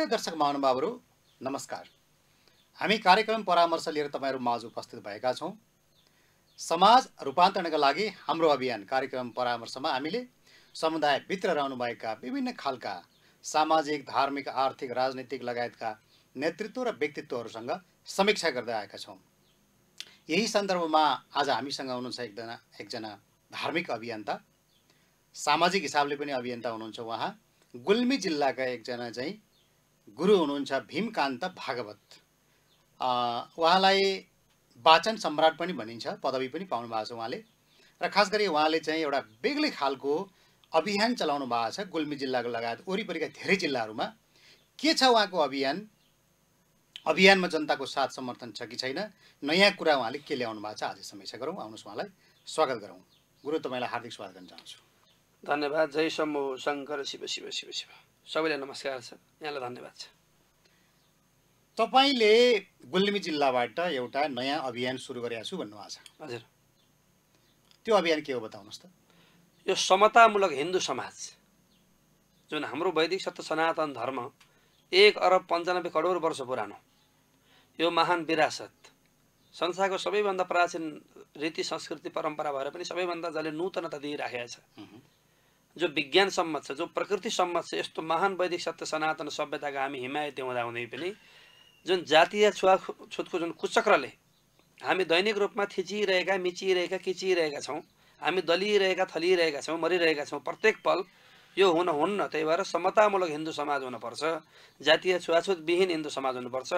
प्रिय दर्शक महानुभावहरू नमस्कार हामी कार्यक्रम परामर्श लिएर तपाईँहरू माझ उपस्थित भएका छौँ समाज रूपान्तरणका लागि हाम्रो अभियान कार्यक्रम परामर्शमा हामीले समुदायभित्र रहनुभएका विभिन्न खालका सामाजिक धार्मिक आर्थिक राजनीतिक लगायतका नेतृत्व र व्यक्तित्वहरूसँग समीक्षा गर्दै आएका छौँ यही सन्दर्भमा आज हामीसँग हुनुहुन्छ एकजना एकजना धार्मिक अभियन्ता सामाजिक हिसाबले पनि अभियन्ता हुनुहुन्छ उहाँ गुल्मी जिल्लाका एकजना चाहिँ गुरु हुनुहुन्छ भीमकान्त भागवत उहाँलाई वाचन सम्राट पनि भनिन्छ पदवी पनि पाउनु भएको छ उहाँले र खास गरी उहाँले चाहिँ एउटा बेग्लै खालको अभियान चलाउनु भएको छ गुल्मी जिल्लाको लगायत वरिपरिका धेरै जिल्लाहरूमा के छ उहाँको अभियान अभियानमा जनताको साथ समर्थन छ कि छैन नयाँ कुरा उहाँले के ल्याउनु भएको छ आज समीक्षा गरौँ आउनुहोस् उहाँलाई स्वागत गरौँ गुरु तपाईँलाई हार्दिक स्वागत गर्न चाहन्छु धन्यवाद जय शम्भ शङ्कर शिव शिव शिव शिव सबैलाई नमस्कार छ यहाँलाई धन्यवाद छ तपाईँले गुल्मी जिल्लाबाट एउटा नयाँ अभियान सुरु गरेका छु भन्नुभएको छ हजुर त्यो अभियान के हो बताउनुहोस् त यो समतामूलक हिन्दू समाज जुन हाम्रो वैदिक सत्य सनातन धर्म एक अरब पन्चानब्बे करोड वर्ष पुरानो यो महान विरासत संसारको सबैभन्दा प्राचीन रीति संस्कृति परम्परा भएर पनि सबैभन्दा जसले नूतनता दिइराखेको छ जो विज्ञान सम्मत छ जो प्रकृति सम्मत छ यस्तो महान वैदिक सत्य सनातन सभ्यताको हामी हिमायती हुँदै पनि जुन जातीय छुवा छुतको जुन कुचक्रले हामी दैनिक रूपमा थिचिरहेका मिचिरहेका किचिरहेका छौँ हामी दलिरहेका थलिरहेका छौँ मरिरहेका छौँ प्रत्येक पल यो हुन हुन्न त्यही भएर समतामूलक हिन्दू समाज हुनुपर्छ जातीय छुवाछुत विहीन हिन्दू समाज हुनुपर्छ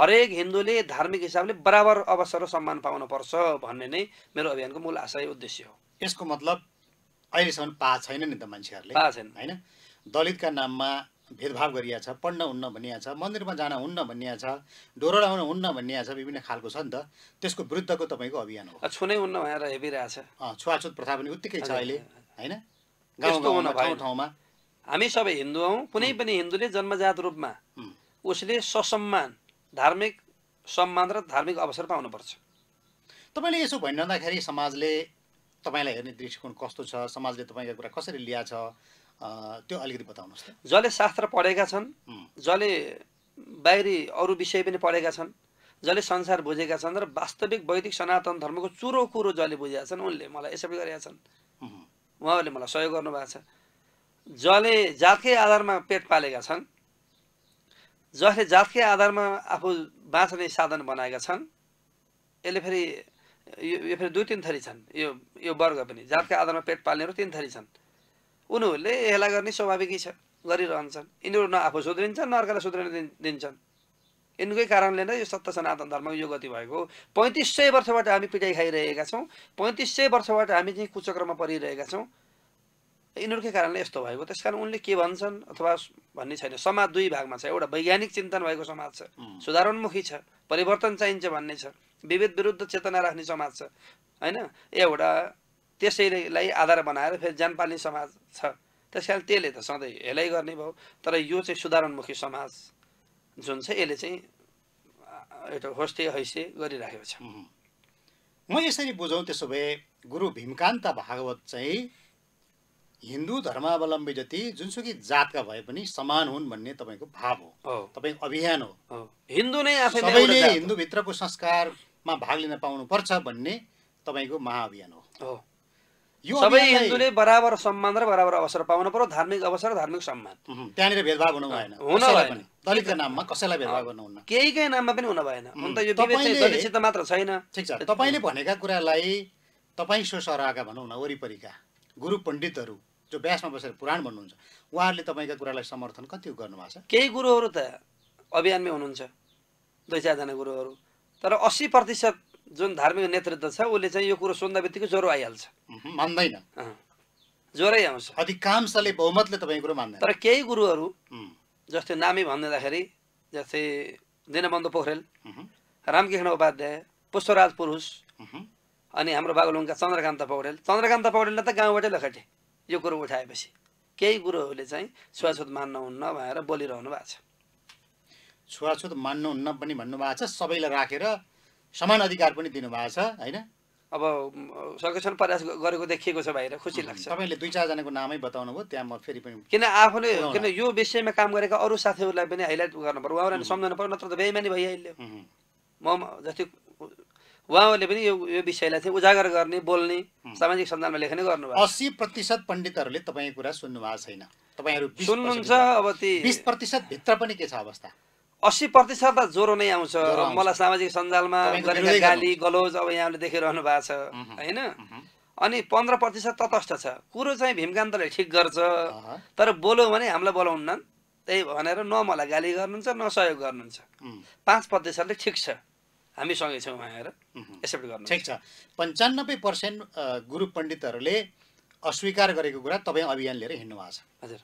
हरेक हिन्दूले धार्मिक हिसाबले बराबर अवसर र सम्मान पाउनुपर्छ भन्ने नै मेरो अभियानको मूल आशय उद्देश्य हो यसको मतलब अहिलेसम्म पा छैन नि त मान्छेहरूले छैन होइन दलितका नाममा भेदभाव गरिया छ पढ्न हुन्न भनिया छ मन्दिरमा जान हुन्न भनिया छ डोरो लाउन हुन्न भनिया छ विभिन्न खालको छ नि त त्यसको विरुद्धको तपाईँको अभियान हो छुनै हुन्न भनेर हेपिरहेछ छुवाछुत प्रथा पनि उत्तिकै छ अहिले होइन गाउँ गाउँमा ठाउँमा हामी सबै हिन्दू हौ कुनै पनि हिन्दूले जन्मजात रूपमा उसले ससम्मान धार्मिक सम्मान र धार्मिक अवसर पाउनुपर्छ तपाईँले यसो भनिरहँदाखेरि समाजले तपाईँलाई हेर्ने दृष्टिकोण कस्तो छ समाजले तपाईँको कुरा कसरी ल्याएको छ त्यो अलिकति बताउनुहोस् जसले शास्त्र पढेका छन् जसले बाहिरी अरू विषय पनि पढेका छन् जसले संसार बुझेका छन् र वास्तविक वैदिक सनातन धर्मको चुरो कुरो जसले बुझेका छन् उनले मलाई यसरी गरेका छन् उहाँहरूले मलाई सहयोग गर्नुभएको छ जसले जातकै आधारमा पेट पालेका छन् जसले जातकै आधारमा आफू बाँच्ने साधन बनाएका छन् यसले फेरि यो यो फेरि दुई तिन थरी छन् यो यो वर्ग पनि जातका आधारमा पेट पाल्नेहरू तिन थरी छन् उनीहरूले हेला गर्ने स्वाभाविकै छ गरिरहन्छन् यिनीहरू न आफू सुध्रिन्छन् न अर्कालाई सुध्रिन दिन्छन् यिनकै कारणले नै यो सत्य सनातन धर्मको यो गति भएको पैँतिस सय वर्षबाट हामी पिटाइ खाइरहेका छौँ पैँतिस सय वर्षबाट हामी चाहिँ कुचक्रमा परिरहेका छौँ यिनीहरूकै कारणले यस्तो भएको त्यस कारण उनले के भन्छन् अथवा भन्ने छैन समाज दुई भागमा छ एउटा वैज्ञानिक चिन्तन भएको समाज छ सुधारोन्मुखी छ परिवर्तन चाहिन्छ भन्ने छ विविध विरुद्ध चेतना राख्ने समाज छ होइन एउटा त्यसैलाई आधार बनाएर फेरि ज्यान पाल्ने समाज छ त्यस कारण त्यसले त सधैँ हेलाइ गर्ने भयो तर यो चाहिँ सुधारणमुखी समाज जुन छ यसले चाहिँ एउटा होस्टे हैसे गरिराखेको छ म यसरी बुझौँ त्यसो भए गुरु भीमकान्त भागवत चाहिँ हिन्दू धर्मावलम्बी जति जुनसुकै जातका भए पनि समान हुन् भन्ने तपाईँको भाव हो तपाईँको अभियान हो हिन्दू नै सबैले हिन्दूभित्रको संस्कार मा भाग लिन पाउनुपर्छ भन्ने तपाईँको महाअभियान हो यो सबै हिन्दूले बराबर सम्मान र बराबर अवसर पाउनु पर्यो धार्मिक अवसर धार्मिक सम्मान त्यहाँनिर भेदभाव हुनु भएन हुन भएन दलितको नाममा कसैलाई भेदभाव गर्नु केही केही नाममा पनि हुन भएन हुन त यो दलितसित मात्र छैन ठिक छ तपाईँले भनेका कुरालाई तपाईँ सो सरहका भनौँ न वरिपरिका गुरु पण्डितहरू जो व्यासमा बसेर पुराण भन्नुहुन्छ उहाँहरूले तपाईँका कुरालाई समर्थन कति गर्नुभएको छ केही गुरुहरू त अभियानमै हुनुहुन्छ दुई चारजना गुरुहरू तर अस्सी प्रतिशत जुन धार्मिक नेतृत्व छ उसले चाहिँ यो कुरो सोध्दा बित्तिकै ज्वरो आइहाल्छ मान्दैन ज्वरै आउँछ अधिकांशले बहुमतले तपाईँ कुरो मान्दैन तर केही गुरुहरू जस्तै नामी भनिदिँदाखेरि जस्तै दिनबन्धु पोखरेल रामकृष्ण उपाध्याय पुष्पराज पुरुष अनि हाम्रो बागलुङका चन्द्रकान्त पौडेल चन्द्रकान्त पौडेलले त गाउँबाटै लखटे यो कुरो उठाएपछि केही गुरुहरूले चाहिँ छुवाछुत मान्न हुन्न भनेर बोलिरहनु भएको छ छोराछुत मान्नुहुन्न पनि भन्नुभएको छ सबैलाई राखेर समान अधिकार पनि दिनुभएको छ होइन अब सकेसम्म प्रयास गरेको देखिएको छ भाइ खुसी लाग्छ तपाईँले दुई चारजनाको नामै बताउनु भयो त्यहाँ म फेरि पनि किन आफूले किन यो विषयमा काम गरेका अरू साथीहरूलाई पनि हाइलाइट गर्नु पर्यो उहाँहरूलाई सम्झाउनु पर्यो नत्र त बेइमानी भइहाल्यो म जस्तै उहाँहरूले पनि यो यो विषयलाई चाहिँ उजागर गर्ने बोल्ने सामाजिक सञ्जालमा लेख्ने गर्नुभयो अस्सी प्रतिशत पण्डितहरूले तपाईँको कुरा सुन्नु भएको छैन तपाईँहरू सुन्नुहुन्छ अब ती बिस प्रतिशतभित्र पनि के छ अवस्था अस्सी प्रतिशत त ज्वरो नै आउँछ मलाई सामाजिक सञ्जालमा गाली गलोज अब यहाँले देखिरहनु भएको छ होइन अनि पन्ध्र प्रतिशत तटस्थ छ कुरो चाहिँ भीमकान्तले ठिक गर्छ तर बोल्यो भने हामीलाई बोलाउन्नन् त्यही भनेर न मलाई गाली गर्नुहुन्छ न सहयोग गर्नुहुन्छ पाँच प्रतिशतले ठिक छ हामी हामीसँगै छौँ उहाँहरू एक्सेप्ट गर्नु ठिक छ पन्चानब्बे पर्सेन्ट गुरु पण्डितहरूले अस्वीकार गरेको कुरा तपाईँ अभियान लिएर हिँड्नु भएको छ हजुर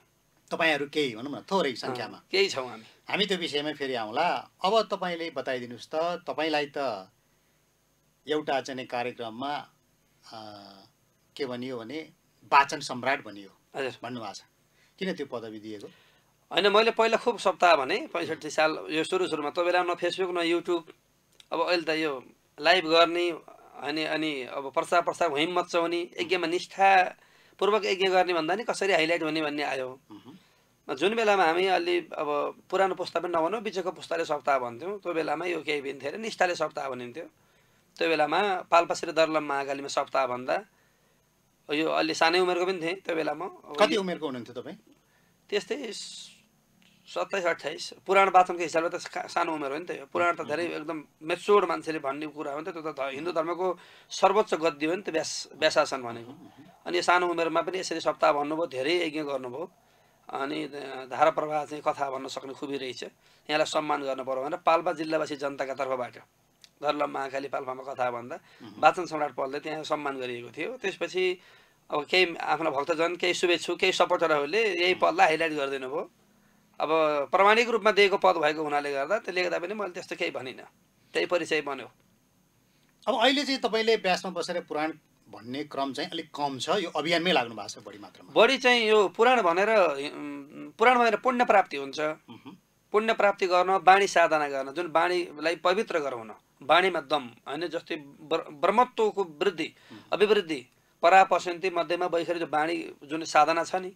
तपाईँहरू केही भनौँ न थोरै सङ्ख्यामा केही छौँ हामी हामी त्यो विषयमै फेरि आउँला अब तपाईँले बताइदिनुहोस् त तपाईँलाई त एउटा चाहिँ कार्यक्रममा के भनियो भने वाचन सम्राट भनियो हजुर भन्नुभएको छ किन त्यो पदवी दिएको होइन मैले पहिला खुब सप्ताह भने पैँसठी साल यो सुरु सुरुमा तपाईँलाई न फेसबुक न युट्युब अब अहिले त यो लाइभ गर्ने अनि अनि अब प्रचार प्रसार हिम मचाउने यज्ञमा निष्ठापूर्वक यज्ञ गर्ने भन्दा नि कसरी हाइलाइट हुने भन्ने आयो जुन बेलामा हामी अलि अब पुरानो पुस्ता पनि नभनौँ बिचको पुस्ताले सप्ताह भन्थ्यौँ त्यो बेलामा यो केही पनि थिएन निष्ठाले सप्ताह भनिन्थ्यो त्यो बेलामा र दर्लम महाकालीमा सप्ताह भन्दा यो अलि सानै उमेरको पनि थिएँ त्यो बेलामा कति उमेरको हुनुहुन्थ्यो तपाईँ त्यस्तै सत्ताइस अट्ठाइस पुराण वाचनको हिसाबले त सानो उमेर हो नि त यो पुराण त धेरै एकदम मेच्योर मान्छेले भन्ने कुरा हो नि त त्यो त हिन्दू धर्मको सर्वोच्च गद्दी हो नि त व्यास व्यासासन भनेको अनि यो सानो उमेरमा पनि यसरी सप्ताह भन्नुभयो धेरै यज्ञ गर्नुभयो अनि धाराप्रवाह चाहिँ कथा भन्न सक्ने खुबी रहेछ यहाँलाई सम्मान गर्नु पर्यो भनेर पाल्पा जिल्लावासी जनताका तर्फबाट धरलम महाकाली पाल्पामा कथा भन्दा वाचन सम्राट पलले त्यहाँ सम्मान गरिएको थियो त्यसपछि अब केही आफ्नो भक्तजन केही शुभेच्छु केही सपोर्टरहरूले यही पदलाई हाइलाइट गरिदिनु भयो अब प्रमाणिक रूपमा दिएको पद भएको हुनाले गर्दा त्यसले गर्दा पनि मैले त्यस्तो केही भनिनँ त्यही परिचय बन्यो अब अहिले चाहिँ तपाईँले व्यासमा बसेर पुराण भन्ने क्रम चाहिँ अलिक कम छ यो अभियानमै लाग्नु भएको छ बढी मात्रामा बढी चाहिँ यो पुराण भनेर पुराण भनेर पुण्य प्राप्ति हुन्छ पुण्य प्राप्ति गर्न बाणी साधना गर्न जुन बाणीलाई पवित्र गराउन बाणीमा दम होइन जस्तै ब्रह्मत्वको वृद्धि अभिवृद्धि परा मध्येमा बैखेर जो बाणी जुन साधना छ नि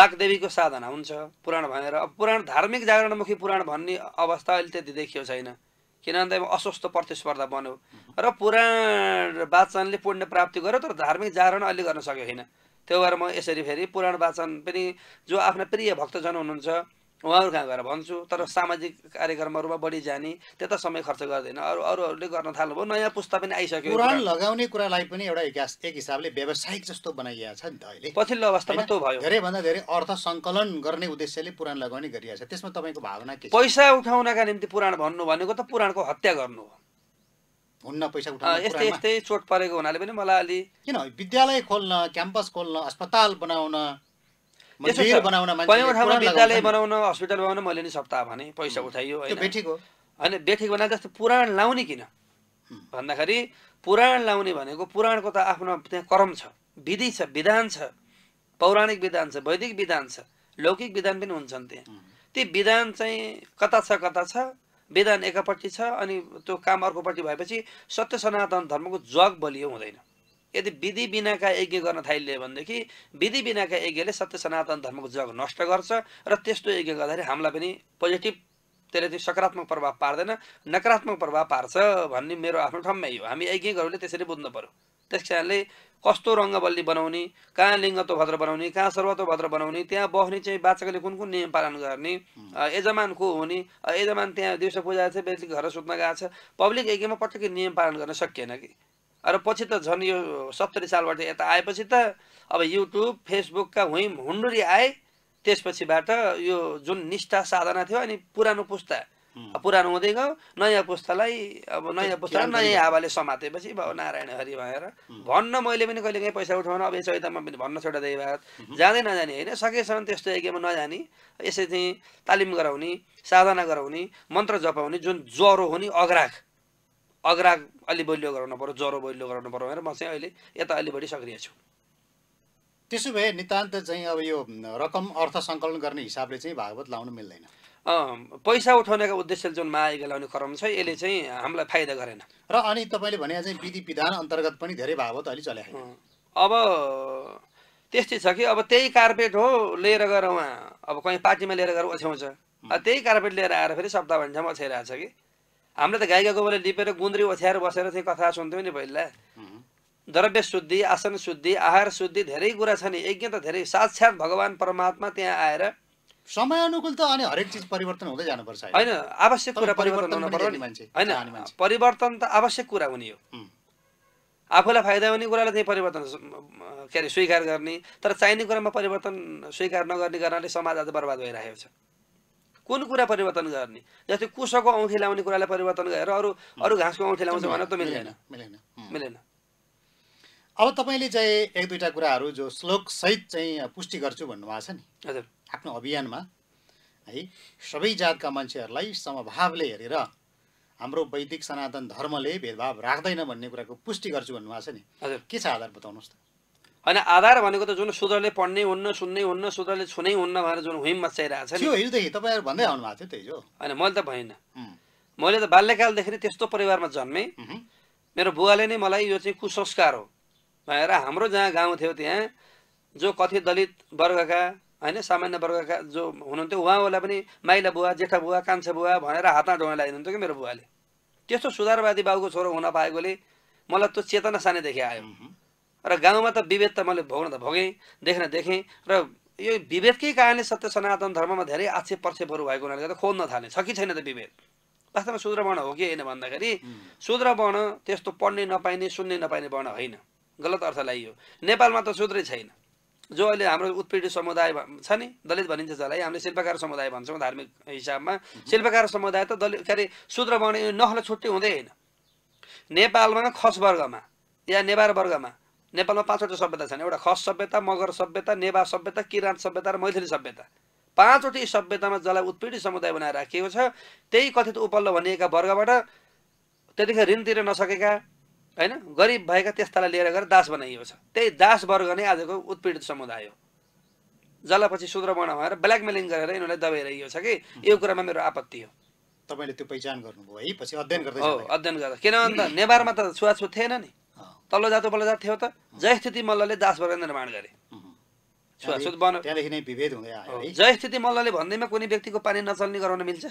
बागदेवीको साधना हुन्छ पुराण भनेर अब पुराण धार्मिक जागरणमुखी पुराण भन्ने अवस्था अहिले त्यति देखियो छैन किनभने अस्वस्थ प्रतिस्पर्धा बन्यो र पुराण वाचनले पुण्य प्राप्ति गर्यो तर धार्मिक जागरण अहिले गर्न सक्यो होइन त्यो भएर म यसरी फेरि पुराण वाचन पनि जो आफ्ना प्रिय भक्तजन हुनुहुन्छ उहाँहरू कहाँ गएर भन्छु तर सामाजिक कार्यक्रमहरूमा बढी जाने त्यता समय खर्च गर्दैन अरू अरूहरूले गर्न थाल्नुभयो नयाँ पुस्ता पनि आइसक्यो कुरान लगाउने कुरालाई पनि एउटा इतिहास एक हिसाबले व्यवसायिक जस्तो बनाइएको छ नि त अहिले पछिल्लो अवस्थामा त्यो भयो धेरैभन्दा धेरै अर्थ सङ्कलन गर्ने उद्देश्यले पुराण लगाउने गरिरहेको छ त्यसमा तपाईँको भावना के पैसा उठाउनका निम्ति पुराण भन्नु भनेको त पुराणको हत्या गर्नु हो हुन्न पैसा उठाउनु यस्तै यस्तै चोट परेको हुनाले पनि मलाई अलि किन विद्यालय खोल्न क्याम्पस खोल्न अस्पताल बनाउन ठाउँमा विद्यालय बनाउन हस्पिटल बनाउन मैले नि सप्ताह भने पैसा उठाइयो होइन बेठीको बनाएर जस्तो पुराण लाउने किन भन्दाखेरि पुराण लाउने भनेको पुराणको त आफ्नो त्यहाँ कर्म छ विधि छ विधान छ पौराणिक विधान छ वैदिक विधान छ लौकिक विधान पनि हुन्छन् त्यहाँ ती विधान चाहिँ कता छ कता छ विधान एकापट्टि छ अनि त्यो काम अर्कोपट्टि भएपछि सत्य सनातन धर्मको जग बलियो हुँदैन यदि विधि बिनाका यज्ञ गर्न थालिदियो भनेदेखि विधि बिनाका यज्ञले सत्य सनातन धर्मको जग नष्ट गर्छ र त्यस्तो यज्ञ गर्दाखेरि हामीलाई पनि पोजिटिभ त्यसले चाहिँ सकारात्मक प्रभाव पार्दैन नकारात्मक प्रभाव पार्छ भन्ने मेरो आफ्नो ठाउँमै हो हामी यज्ञहरूले त्यसरी बुझ्नु पऱ्यो त्यस कारणले कस्तो रङ्गबल्ली बनाउने कहाँ भद्र बनाउने कहाँ भद्र बनाउने त्यहाँ बस्ने चाहिँ बाचकले कुन कुन नियम पालन गर्ने यजमान को हुने यजमान त्यहाँ दिउँसो पूजा छ बेलुकी घर सुत्न गएको छ पब्लिक यज्ञमा पटक्कै नियम पालन गर्न सकिएन कि र पछि त झन् यो सत्तरी सालबाट यता आएपछि त अब युट्युब फेसबुकका हुँ हुन्डुरी आए त्यसपछिबाट यो जुन निष्ठा साधना थियो अनि पुरानो पुस्ता पुरानो हुँदै गयो नयाँ पुस्तालाई अब नयाँ पुस्तालाई नयाँ हावाले समातेपछि भयो नारायण हरि भएर भन्न मैले पनि कहिले काहीँ पैसा उठाउन अब म पनि भन्न छोटा भारत जाँदै नजाने होइन सकेसम्म त्यस्तो एकमा नजाने यसरी चाहिँ तालिम गराउने साधना गराउने मन्त्र जपाउने जुन ज्वरो हो नि अग्राख अग्रा अलि बलियो गराउनु पर्यो ज्वरो बलियो गराउनु पर्यो भनेर म चाहिँ अहिले यता अलि बढी सक्रिय छु त्यसो भए नितान्त चाहिँ अब यो रकम अर्थ सङ्कलन गर्ने हिसाबले चाहिँ भागवत लाउनु मिल्दैन पैसा उठाउनेका उद्देश्यले जुन महायज्ञ लाउने क्रम छ यसले चाहिँ हामीलाई फाइदा गरेन र अनि तपाईँले भने चाहिँ विधि विधान अन्तर्गत पनि धेरै भागवत अहिले चले अब त्यस्तै छ कि अब त्यही कार्पेट हो लिएर गएर उहाँ अब कहीँ पार्टीमा लिएर गएर ओछ्याउँछ त्यही कार्पेट लिएर आएर फेरि सप्ताह भन्छ ओछ्याइरहेको छ कि हाम्रो त गाई गाको गोबरले लिपेर गुन्द्री ओछ्याएर बसेर थिएँ कथा सुन्थ्यौँ नि पहिला द्रव्य शुद्धि आसन शुद्धि आहार शुद्धि धेरै कुरा छ नि यज्ञ त धेरै साक्षात् भगवान् परमात्मा त्यहाँ आएर समय अनुकूल त अनि हरेक चिज परिवर्तन हुँदै जानुपर्छ होइन आवश्यक कुरा परिवर्तन हुनु पर्यो नि मान्छे होइन परिवर्तन त आवश्यक कुरा हुने हो आफूलाई फाइदा हुने कुरालाई त्यही परिवर्तन के अरे स्वीकार गर्ने तर चाहिने कुरामा परिवर्तन स्वीकार नगर्ने गर्नाले समाज आज बर्बाद भइरहेको छ कुन कुरा परिवर्तन गर्ने जस्तै कुसोको औँठी लाउने कुरालाई परिवर्तन गरेर अरू अरू घाँसको औँठी लाउँछ भनेर त मिल्दैन मिलेन मिलेन अब तपाईँले चाहिँ एक दुईवटा कुराहरू जो श्लोक सहित चाहिँ पुष्टि गर्छु भन्नुभएको छ नि हजुर आफ्नो अभियानमा है सबै जातका मान्छेहरूलाई समभावले हेरेर हाम्रो वैदिक सनातन धर्मले भेदभाव राख्दैन भन्ने कुराको पुष्टि गर्छु भन्नुभएको छ नि के छ आधार बताउनुहोस् त होइन आधार भनेको त जुन सूत्रले पढ्नै हुन्न सुन्नै हुन्न सूत्रले छुनै हुन्न भनेर जुन हुइम मचाइरहेको छ नि हिजोदेखि तपाईँहरू भन्दै आउनु भएको थियो होइन मैले त भएन मैले त बाल्यकालदेखि नै त्यस्तो परिवारमा जन्मेँ मेरो बुवाले नै मलाई यो चाहिँ कुसंस्कार हो भनेर हाम्रो जहाँ गाउँ थियो त्यहाँ जो कथित दलित वर्गका होइन सामान्य वर्गका जो हुनुहुन्थ्यो उहाँहरूलाई पनि माइला बुवा जेठा बुवा कान्छा बुवा भनेर हातमा ढुङ्गा लगाइदिनुहुन्थ्यो कि मेरो बुवाले त्यस्तो सुधारवादी बाबुको छोरो हुन पाएकोले मलाई त्यो चेतना सानैदेखि आयो र गाउँमा त विभेद त मैले भोग्न त भोगेँ देख्न देखेँ र यो विभेदकै कारणले सत्य सनातन धर्ममा धेरै आक्षेप प्रक्षेपहरू भएको हुनाले गर्दा खोज्न थाले छ कि छैन त विभेद वास्तवमा शुद्र वर्ण हो कि होइन भन्दाखेरि शुद्र वर्ण त्यस्तो पढ्ने नपाइने सुन्ने नपाइने वर्ण होइन गलत अर्थ लगाइयो नेपालमा त शुद्रै छैन जो अहिले हाम्रो उत्पीडित समुदाय छ नि दलित भनिन्छ जसलाई हामीले शिल्पकार समुदाय भन्छौँ धार्मिक हिसाबमा शिल्पकार समुदाय त दलित के अरे शुद्र वर्ण नखल छुट्टी छुट्टै हुँदै होइन नेपालमा खस वर्गमा या नेवार वर्गमा नेपालमा पाँचवटा सभ्यता छन् एउटा खस सभ्यता मगर सभ्यता नेवा सभ्यता किराँत सभ्यता र मैथिली सभ्यता पाँचवटै सभ्यतामा जसलाई उत्पीडित समुदाय बनाएर राखिएको छ त्यही कथित उपल्लो भनिएका वर्गबाट त्यतिखेर ऋण तिर्न नसकेका होइन गरिब भएका त्यस्तालाई लिएर गएर दास बनाइएको छ त्यही दास वर्ग नै आजको उत्पीडित समुदाय हो जसलाई पछि सुद्रवर्ण भएर ब्ल्याकमेलिङ गरेर यिनीहरूलाई दबाइरहेको छ कि यो कुरामा मेरो आपत्ति हो तपाईँले त्यो पहिचान गर्नुभयो है पछि अध्ययन गर्दै अध्ययन गर्दा किन भन्दा नेवारमा त छुवाछुत थिएन नि तल्लो जात उपल्लो जात थियो त जयस्थिति मल्लले दास भएर निर्माण गरे छुवाछुत बन त्यहाँदेखि नै विभेद हुँदै आयो जयस्थिति मल्लले भन्दैमा कुनै व्यक्तिको पानी नचल्ने गराउन मिल्छ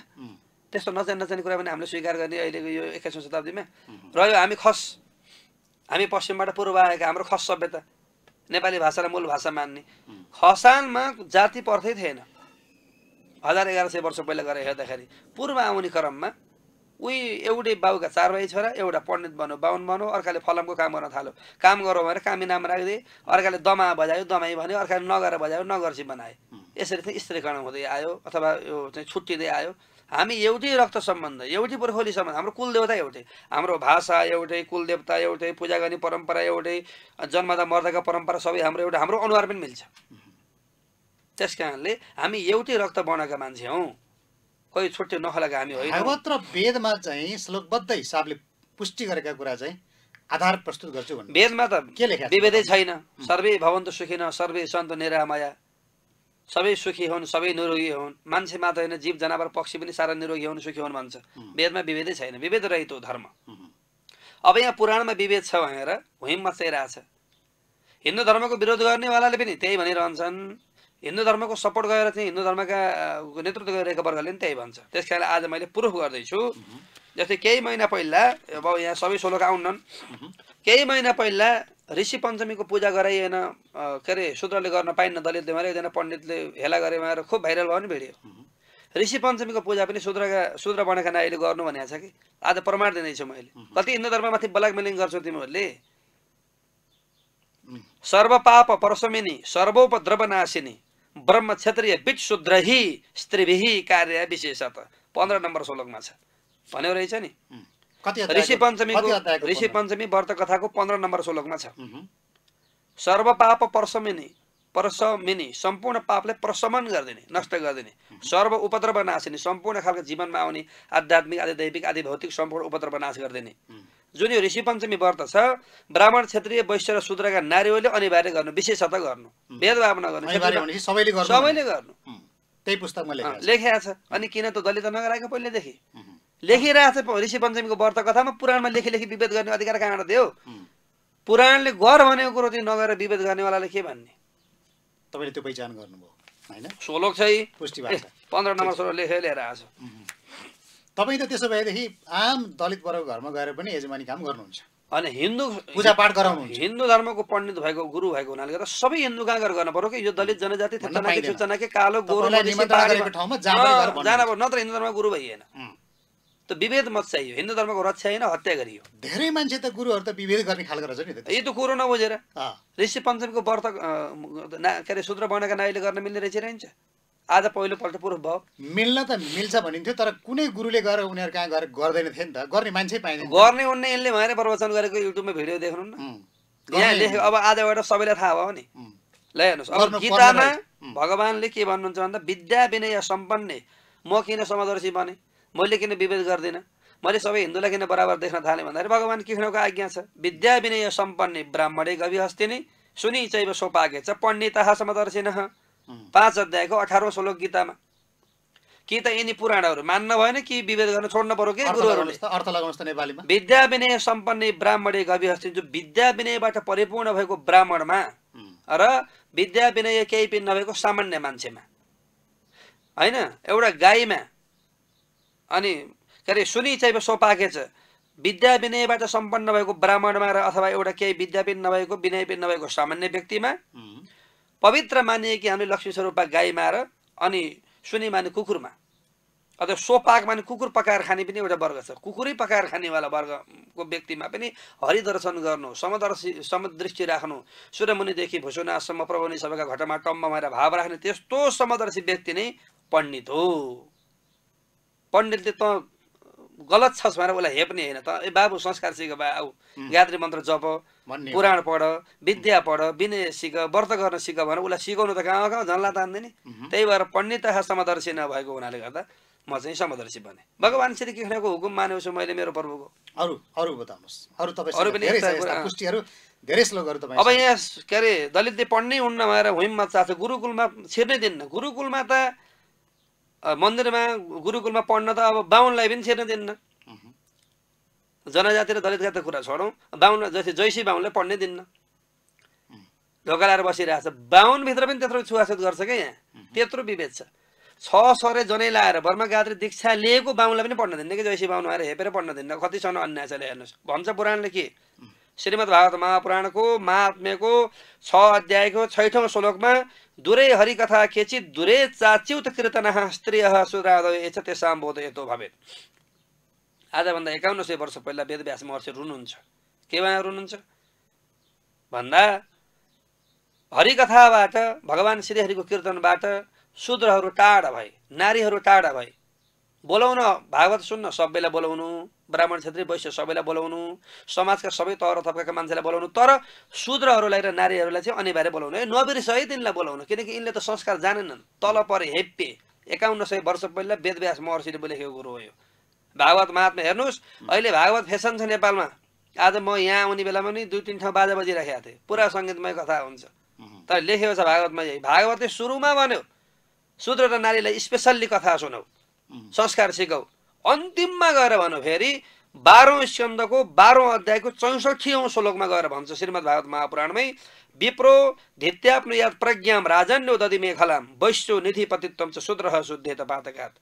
त्यस्तो नचाहिने नचाहिने कुरा पनि हामीले स्वीकार गर्ने अहिलेको यो एक्काइसौँ शताब्दीमा रह्यो हामी खस हामी पश्चिमबाट पूर्व आएका हाम्रो खस सभ्यता नेपाली भाषालाई मूल भाषा मान्ने खसानमा जाति पर्थै थिएन हजार एघार सय वर्ष पहिला गरेर हेर्दाखेरि पूर्व आउने क्रममा उही एउटै बाबुका चार भाइ छोरा एउटा पण्डित बनाऊ बाहुन बनो अर्काले फलामको काम गर्न थाल्यो काम गर भनेर कामी नाम राखिदिए अर्काले दमा बजायो दमाई भन्यो अर्काले नगर बजायो नगर्सी बनाए यसरी चाहिँ स्त्रीकरण हुँदै आयो अथवा यो चाहिँ छुट्टिँदै आयो हामी एउटै रक्त सम्बन्ध एउटै पुर्खोली सम्बन्ध हाम्रो कुलदेवता एउटै हाम्रो भाषा एउटै कुलदेवता एउटै पूजा गर्ने परम्परा एउटै जन्मदा मर्दाका परम्परा सबै हाम्रो एउटा हाम्रो अनुहार पनि मिल्छ त्यस कारणले हामी एउटै रक्त बनाएका मान्छे हौ कोही छुट्यो नखलाएको हामी होइन भागवत र वेदमा चाहिँ श्लोकबद्ध हिसाबले पुष्टि गरेका कुरा चाहिँ आधार प्रस्तुत गर्छु भन्नु वेदमा त के विभेदै छैन सर्वे भवन्त सुखिन सर्वे सन्त निरामया सबै सुखी हुन् सबै निरोगी हुन् मान्छे मात्र होइन जीव जनावर पक्षी पनि सारा निरोगी हुन् सुखी हुन् भन्छ वेदमा विभेदै छैन विभेद रहित हो धर्म अब यहाँ पुराणमा विभेद छ भनेर हुइम चाहिँ रहेछ हिन्दू धर्मको विरोध गर्नेवालाले पनि त्यही भनिरहन्छन् हिन्दू धर्मको सपोर्ट गरेर चाहिँ हिन्दू धर्मका नेतृत्व गरिरहेका वर्गले पनि त्यही भन्छ त्यस कारण आज मैले प्रुफ गर्दैछु जस्तै केही महिना पहिला अब यहाँ सबै सोलोका आउन्नन् केही महिना पहिला ऋषि पञ्चमीको पूजा गराइएन के अरे सूत्रले गर्न पाइन्न दलितले मारे एकजना पण्डितले हेला गरे भनेर खुब भाइरल भयो नि भिडियो ऋषि पञ्चमीको पूजा पनि सूत्रका सूत्र बनेका नाइले गर्नु भनेको छ कि आज प्रमाण दिँदैछु मैले कति हिन्दू धर्ममाथि ब्ल्याकमेलिङ गर्छौ तिमीहरूले सर्वपाप परसमिनी सर्वोपद्रवनाशिनी ब्रह्म क्षेत्रीय शुद्रही स्त्रीभिही कार्य विशेषत पन्ध्र नम्बर श्लोकमा छ भन्यो रहेछ नि ऋषि पञ्चमी ऋषि पञ्चमी व्रत कथाको पन्ध्र नम्बर श्लोकमा छ सर्व पाप परसमिनी परसमिनी सम्पूर्ण पापले प्रशमन गरिदिने नष्ट गरिदिने सर्व उपद्रव नाशिने सम्पूर्ण खालको जीवनमा आउने आध्यात्मिक आदि दैविक आदि भौतिक सम्पूर्ण उपद्रव नाश गरिदिने जुन यो ऋषि पञ्चमी व्रत छ ब्राह्मण क्षेत्रीय वैश्य र सूत्रका नारीहरूले अनिवार्य गर्नु विशेषतः गर्नु भेदभाव नगर्नु सबैले गर्नु त्यही पुस्तकमा लेखेको छ अनि किन त दलित नगराएको पहिलेदेखि लेखिरहेको छ ऋषि पञ्चमीको व्रत कथामा पुराणमा लेखि लेखी विभेद गर्ने अधिकार कहाँबाट दियो पुराणले गर भनेको कुरो चाहिँ नगरेर विभेद गर्नेवालाले के भन्ने तपाईँले त्यो पहिचान गर्नुभयो होइन सोलोक छै पन्ध्र नम्बर सोलो लेखेर लिएर आएको छ तपाईँ त त्यसो भएदेखि आम दलित वर्गको घरमा गएर पनि यजमानी काम गर्नुहुन्छ अनि हिन्दू पूजापाठ गराउनु हिन्दू धर्मको पण्डित भएको गुरु भएको हुनाले गर्दा सबै हिन्दू कहाँ गर्नु पर्यो कि यो दलित जनजाति के कालो गोरु नत्र हिन्दू धर्मको गुरु भइएन त विभेद मत चाहियो हिन्दू धर्मको रक्षा होइन हत्या गरियो धेरै मान्छे त गुरुहरू त विभेद गर्ने खालको रहेछ नि त यो त कुरो नबुझेर ऋषि पञ्चमीको व्रत के अरे सूत्र बनाएको नाइले गर्न मिल्ने रहेछ रहन्छ आज पहिलोपल्ट पुरुष भयो मिल्न त मिल्छ भनिन्थ्यो तर कुनै गुरुले गएर उनीहरू कहाँ गएर गर्दैन थिए नि त गर्ने मान्छे पाइँदैन गर्ने उनले यसले भनेर प्रवचन गरेको युट्युबमा भिडियो देख्नु न यहाँ लेख्यो अब आजबाट सबैलाई थाहा भयो नि ल हेर्नुहोस् अब गीतामा भगवान्ले के भन्नुहुन्छ भन्दा विद्या विनय सम्पन्न म किन समदर्शी बने मैले किन विभेद गर्दिनँ मैले सबै हिन्दूलाई किन बराबर देख्न थालेँ भन्दाखेरि भगवान् कृष्णको आज्ञा छ विद्या विनय सम्पन्न ब्राह्मणे गविहस्तिनी सुनि चैव सोपागे छ पण्डित समदर्शिन पाँच अध्यायको अठारौँ सोलो गीतामा कि त यिनी पुराणहरू मान्न भएन कि विभेद गर्न छोड्नु पर्यो कि गुरुहरूले अर्थ लगाउनुहोस् त नेपालीमा विद्या विनय सम्पन्न ब्राह्मणे गवि हस्ति जो विद्या विनयबाट परिपूर्ण भएको ब्राह्मणमा र विद्या विनय केही पनि नभएको सामान्य मान्छेमा होइन एउटा गाईमा अनि के अरे सुनि चाहिँ पाकेछ विद्या विनयबाट सम्पन्न भएको ब्राह्मणमा र अथवा एउटा केही विद्या नभएको विनय पनि नभएको सामान्य व्यक्तिमा पवित्र मानिए कि हामीले लक्ष्मी स्वरूपमा गाईमा र अनि सुनि माने कुकुरमा अथवा सोपाक माने कुकुर पकाएर खाने पनि एउटा वर्ग छ कुकुरै पकाएर खानेवाला वर्गको व्यक्तिमा पनि हरिदर्शन गर्नु समदर्शी समदृष्टि राख्नु सूर्यमुनिदेखि भुसुनासम्म प्रभुनी सबैका घटमा टम्म भएर भाव राख्ने त्यस्तो समदर्शी व्यक्ति नै पण्डित हो पण्डितले त गलत छस् भनेर उसलाई हेप्ने होइन त ए बाबु संस्कार सिक बा आऊ गायत्री मन्त्र जप पुराण पढ विद्या पढ विनय सिक व्रत गर्न सिक भनेर उसलाई सिकाउनु त कहाँ कहाँ झन्ला नि त्यही भएर पण्डित तथा समदर्शी नभएको हुनाले गर्दा म चाहिँ समदर्शी बने भगवान् श्री कृष्णको हुकुम मानेको छु मैले मेरो प्रभुको अरू अरू बताउनुहोस् अरू पनि धेरै श्लोकहरू अब यहाँ के अरे दलितले पढ्नै हुन्न भएर हुइममा चाहन्छ गुरुकुलमा छिर्नै दिन्न गुरुकुलमा त मन्दिरमा गुरुकुलमा पढ्न त अब बाहुनलाई पनि छिर्न दिन्न जनजाति र दलित जातिको कुरा छोडौँ बाहुन जस्तै जैसी बाहुनले पढ्नै दिन्न ढोका लगाएर बसिरहेको छ बाहुनभित्र पनि त्यत्रो छुवाछुत गर्छ क्या यहाँ त्यत्रो विभेद छ छ सरे जनै लाएर गात्री दीक्षा लिएको बाहुनलाई पनि पढ्न दिन्न कि जैसी बाहुन आएर हेपेर पढ्न दिन्न कति छन् अन्याय छ हेर्नुहोस् भन्छ पुराणले के श्रीमद् भागवत महापुराणको महात्म्यको छ अध्यायको छैठौँ श्लोकमा दुरै हरिकथा केचित दुरै चाच्युत कृतनः स्त्रिय सुरादय यो भवेत् आजभन्दा एकाउन्न सय वर्ष पहिला वेदव्यास महर्षि रुनुहुन्छ के भए रुनुहुन्छ भन्दा हरिकथाबाट भगवान श्रीहरिको कीर्तनबाट शूद्रहरू टाढा भए नारीहरू टाढा भए बोलाउन भागवत सुन्न सबैलाई बोलाउनु ब्राह्मण क्षेत्री वैश्य सबैलाई बोलाउनु समाजका सबै तर थपका मान्छेलाई बोलाउनु तर शूद्रहरूलाई र नारीहरूलाई चाहिँ अनिवार्य बोलाउनु है है तिनलाई बोलाउनु किनकि यिनले त संस्कार जानेनन् तल परे हेप्पे एकाउन्न सय वर्ष पहिला वेदव्यास महर्षिले बोलेको कुरो हो यो भागवत महात्मा हेर्नुहोस् अहिले भागवत फेसन छ नेपालमा आज म यहाँ आउने बेलामा पनि दुई तिन ठाउँ बाजा बजिराखेको थिएँ पुरा सङ्गीतमय कथा हुन्छ तर लेखेको छ भागवतमा यही भागवतले सुरुमा भन्यो शुद्र र नारीलाई स्पेसल्ली कथा सुनाऊ संस्कार सिकौ अन्तिममा गएर भनौँ फेरि बाह्रौँ स्कन्दको बाह्रौँ अध्यायको चौसठीौँ श्लोकमा गएर भन्छ श्रीमद् भागवत महापुराणमै विप्रो धित्याप्नु याद प्रज्ञाम राजन्यो दधिमे खलाम वैश्यो निधिपतित्वम च शुद्र शुद्धे त पातघात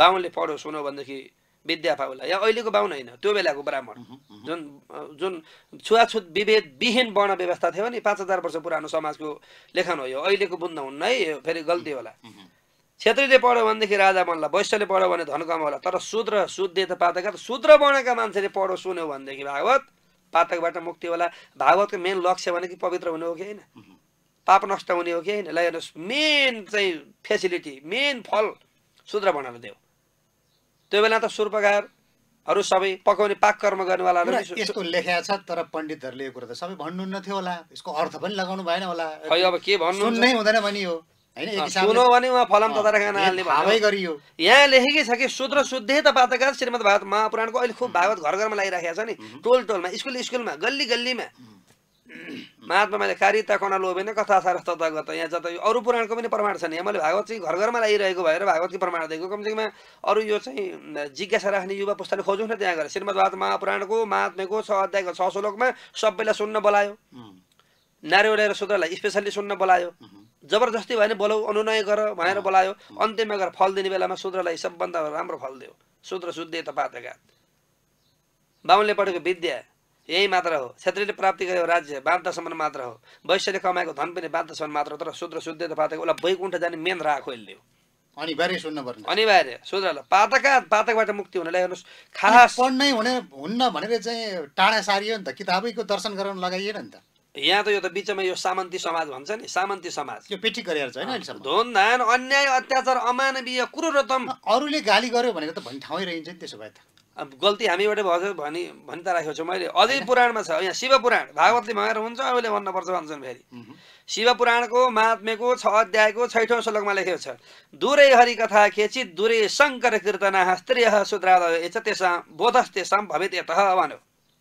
बाहुनले पढोस् हुनु भनेदेखि विद्या पाउला या अहिलेको बाहुन होइन त्यो बेलाको ब्राह्मण जुन जुन छुवाछुत विभेद विहीन वर्ण व्यवस्था थियो नि पाँच हजार वर्ष पुरानो समाजको लेखन हो यो अहिलेको बुन्द हुन्न है यो फेरि गल्ती होला छेत्रीले पढ्यो भनेदेखि राजा बन्ला वैश्यले पढ्यो भने धन होला तर शूद्र शुद्ध त पातक शुद्र शूद्र मान्छेले पढो सुन्यो भनेदेखि भागवत पातकबाट मुक्ति होला भागवतको मेन लक्ष्य भनेको पवित्र हुने हो कि होइन पाप नष्ट हुने हो कि होइन ल हेर्नुहोस् मेन चाहिँ फेसिलिटी मेन फल शूद्र बनाएर देऊ त्यो बेला त सुर्पकारहरू सबै पकाउने पाक कर्म गर्नेवाला यस्तो लेख्या छ तर पण्डितहरूले यो कुरा त सबै न थियो होला यसको अर्थ पनि लगाउनु भएन होला खै अब के भन्नु नै हुँदैन भनियो सुनो भने उहाँ फलम तथा खान हाल्ने भावै गरियो यहाँ लेखेकै छ कि शुद्र शुद्धे त पातकार श्रीमद् भारत महापुराणको अहिले खुब भागवत घर घरमा लागिराखेको छ नि टोल टोलमा स्कुल स्कुलमा गल्ली गल्लीमा महात्मा कारिता कारिताकना लोभेन कथा सार गत यहाँ जता यो अरू पुराणको पनि प्रमाण छन् यहाँ मैले भागवत चाहिँ घर घरमा लगाइरहेको भएर भागवतको प्रमाण दिएको कमसेकम अरू यो चाहिँ जिज्ञासा राख्ने युवा पुस्ताले खोजौँ न त्यहाँ गएर श्रीमद् भागवत महापुराणको महात्माको छ अध्यायको छ श्लोकमा सबैलाई सुन्न बोलायो नारेवलेर सूत्रलाई स्पेसल्ली सुन्न बोलायो जबरजस्ती भयो भने बोलाउ अनुनय गर भनेर बोलायो अन्त्यमा गएर फल दिने बेलामा सूत्रलाई सबभन्दा राम्रो फल दियो सूत्र शुद्धे त पात्रघात बाहुनले पढेको विद्या यही मात्र हो क्षेत्रीले प्राप्ति गरेको राज्य बाध्यसम्म मात्र हो वैश्यले कमाएको धन पनि सम्मान मात्र हो तर शुद्र शुद्ध पातक उसलाई बैकुण्ठ जाने मेन राखो यसले अनिवार्य पर्ने अनिवार्य सुध्र पातका पातकबाट मुक्ति हुनलाई हेर्नुहोस् खास पढ्नै हुने हुन्न भनेर चाहिँ टाढा सारियो नि त किताबैको दर्शन गराउन लगाइएन नि त यहाँ त यो त बिचमा यो सामन्ती समाज भन्छ नि सामन्ती समाज यो पेटी गरेर छैन अहिलेसम्म अन्याय अत्याचार अमानवीय क्रुरतम अरूले गाली गर्यो भनेको त भन्ने ठाउँै रहन्छ नि त्यसो भए त गल्ती हामीबाट भयो भनी भनि त राखेको छु मैले अझै पुराणमा छ यहाँ शिव पुराण भागवतले मागेर हुन्छ अहिले भन्नुपर्छ भन्छन् फेरि शिव पुराणको महात्म्यको छ अध्यायको छैठौँ श्लोकमा लेखेको छ दुरै हरि कथा खेचित दुरै शङ्कर कीर्तना स्त्रिय सुद्रादय यच तेसाम बोधस तेसाम भवित यत भन्यो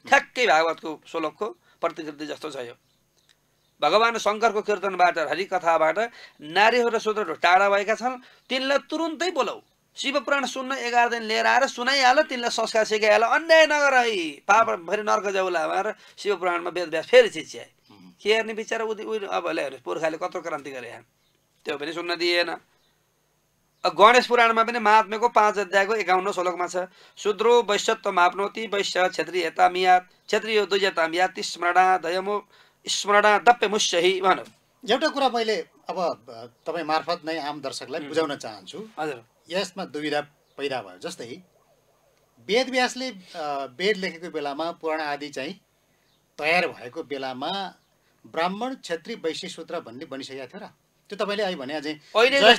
ठ्याक्कै भागवतको श्लोकको प्रतिकृति जस्तो छ यो भगवान् शङ्करको कीर्तनबाट हरिकथाबाट नारीहरू र सुद्रहरू टाढा भएका छन् तिनलाई तुरुन्तै बोलाऊ शिवपुराण सुन्न एघार दिन लिएर आएर सुनाइहाल तिनलाई संस्कार सिकाइहाल अन्याय नगर है पाप भरि नर्क जाउला भनेर शिवपुराणमा वेदभ्यास फेरि चिच्याए के हेर्ने विचार उदी उयो अब ल्याएर पुर्खाले कत्रो क्रान्ति गरे त्यो पनि सुन्न दिएन गणेश पुराणमा पनि महात्माको पाँच अध्यायको एकाउन्न श्लोकमा छ शुद्रो वैश्यत्व माप्नोति वैश्य क्षेत्रीय तामियात क्षेत्रीय दुज तामियात स्मरणा दयमो स्मरणा दप्य मुस्यही भनौँ एउटा कुरा मैले अब तपाईँ मार्फत नै आम दर्शकलाई बुझाउन चाहन्छु हजुर यसमा दुविधा पैदा भयो जस्तै वेदव्यासले वेद लेखेको बेलामा पुराण आदि चाहिँ तयार भएको बेलामा ब्राह्मण क्षेत्री वैश्य सूत्र भन्ने बनिसकेको थियो र त्यो तपाईँले अहिले भने अझै